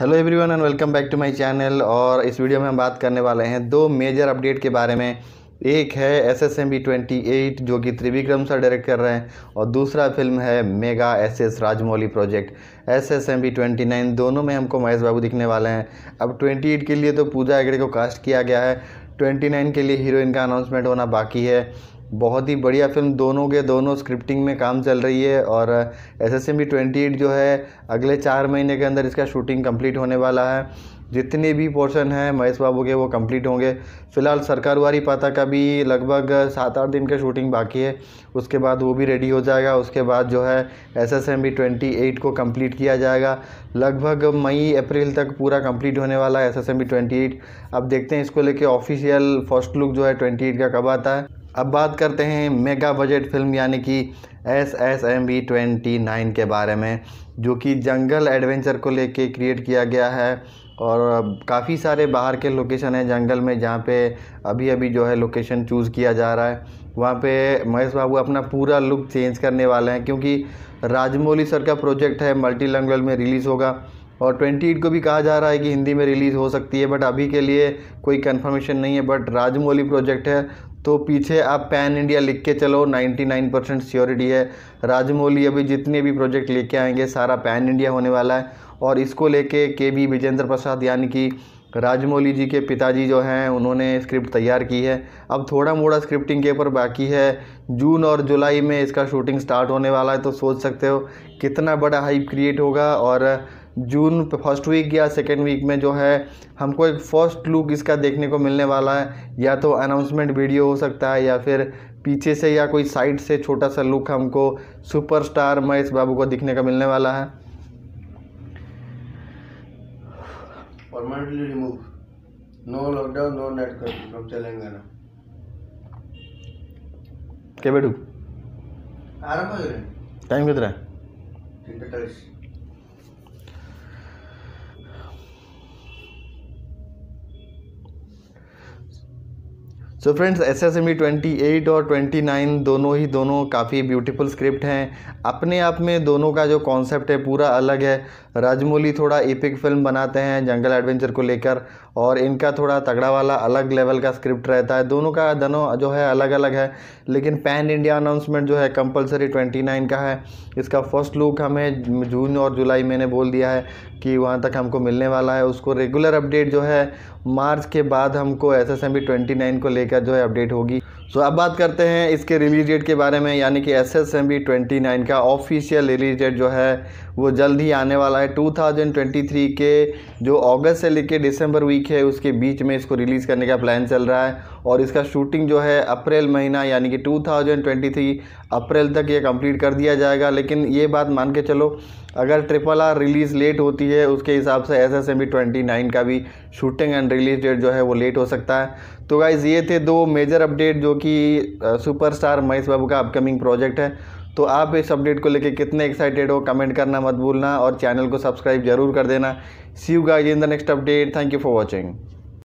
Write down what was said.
hello everyone and welcome back to my channel और इस video में हम बात करने वाले हैं दो मेजर अपडेट के बारे में एक है S S M B twenty eight जो कि त्रिविक्रम सर डायरेक्ट कर रहे हैं और दूसरा फिल्म है mega S S Rajamouli project S S M B twenty nine दोनों में हमको महेश बाबू दिखने वाले हैं अब ट्वेंटी एट के लिए तो पूजा हेगड़े को कास्ट किया गया है ट्वेंटी नाइन के लिए हीरोइन का अनाउंसमेंट होना बाकी है बहुत ही बढ़िया फिल्म दोनों के दोनों स्क्रिप्टिंग में काम चल रही है और S S M B twenty eight जो है अगले चार महीने के अंदर इसका शूटिंग कंप्लीट होने वाला है जितने भी पोर्शन हैं महेश बाबू के वो कंप्लीट होंगे फिलहाल सरकार वारी पाता का भी लगभग सात आठ दिन का शूटिंग बाकी है उसके बाद वो भी रेडी हो जाएगा उसके बाद जो है S S M B twenty eight को कंप्लीट किया जाएगा लगभग मई अप्रैल तक पूरा कंप्लीट होने वाला है S S M B twenty eight अब देखते हैं इसको लेके ऑफिशियल फर्स्ट लुक जो है ट्वेंटी एट का कब आता है अब बात करते हैं मेगा बजट फिल्म यानी कि S S M B twenty nine के बारे में जो कि जंगल एडवेंचर को लेके क्रिएट किया गया है और काफ़ी सारे बाहर के लोकेशन हैं जंगल में जहाँ पे अभी अभी जो है लोकेशन चूज़ किया जा रहा है वहाँ पे महेश बाबू अपना पूरा लुक चेंज करने वाले हैं क्योंकि राजमौली सर का प्रोजेक्ट है मल्टी लैंग्वेज में रिलीज़ होगा और ट्वेंटी एट को भी कहा जा रहा है कि हिंदी में रिलीज़ हो सकती है बट अभी के लिए कोई कन्फर्मेशन नहीं है बट राजमौली प्रोजेक्ट है तो पीछे आप पैन इंडिया लिख के चलो 99 परसेंट स्योरिटी है राजमौली अभी जितने भी प्रोजेक्ट लेके आएंगे सारा पैन इंडिया होने वाला है और इसको लेके के बी विजेंद्र प्रसाद यानी कि राजमौली जी के पिताजी जो हैं उन्होंने स्क्रिप्ट तैयार की है अब थोड़ा मोड़ा स्क्रिप्टिंग के ऊपर बाकी है जून और जुलाई में इसका शूटिंग स्टार्ट होने वाला है तो सोच सकते हो कितना बड़ा हाइप क्रिएट होगा और जून फर्स्ट वीक या सेकेंड वीक में जो है हमको एक फर्स्ट लुक इसका देखने को मिलने वाला है या तो अनाउंसमेंट वीडियो हो सकता है या फिर पीछे से या कोई साइड से छोटा सा लुक हमको सुपरस्टार महेश बाबू को दिखने का मिलने वाला है permanently remove no lockdown no net from Telangana केबेडू आरंभ हो टाइम कितना है so friends S S M E twenty eight और ट्वेंटी नाइन दोनों ही दोनों काफ़ी ब्यूटीफुल स्क्रिप्ट हैं अपने आप में दोनों का जो कॉन्सेप्ट है पूरा अलग है राजमौली थोड़ा एपिक फिल्म बनाते हैं जंगल एडवेंचर को लेकर और इनका थोड़ा तगड़ा वाला अलग लेवल का स्क्रिप्ट रहता है दोनों का दोनों जो है अलग अलग है लेकिन पैन इंडिया अनाउंसमेंट जो है कंपलसरी 29 का है इसका फर्स्ट लुक हमें जून और जुलाई मैंने बोल दिया है कि वहाँ तक हमको मिलने वाला है उसको रेगुलर अपडेट जो है मार्च के बाद हमको S S M B twenty nine को लेकर जो है अपडेट होगी सो अब बात करते हैं इसके रिलीज डेट के बारे में यानी कि S S M B twenty nine का ऑफिशियल रिलीज डेट जो है वो जल्द ही आने वाला है टू थाउजेंड ट्वेंटी थ्री के जो अगस्त से लेकर दिसंबर वीक है उसके बीच में इसको रिलीज़ करने का प्लान चल रहा है और इसका शूटिंग जो है अप्रैल महीना यानी कि 2023 अप्रैल तक ये कंप्लीट कर दिया जाएगा लेकिन ये बात मान के चलो अगर ट्रिपल आर रिलीज़ लेट होती है उसके हिसाब से S S M B twenty nine का भी शूटिंग एंड रिलीज डेट जो है वो लेट हो सकता है तो गाइज़ ये थे दो मेजर अपडेट जो कि सुपरस्टार महेश बाबू का अपकमिंग प्रोजेक्ट है तो आप इस अपडेट को लेके कितने एक्साइटेड हो कमेंट करना मत भूलना और चैनल को सब्सक्राइब जरूर कर देना see you guys in the next update thank you for watching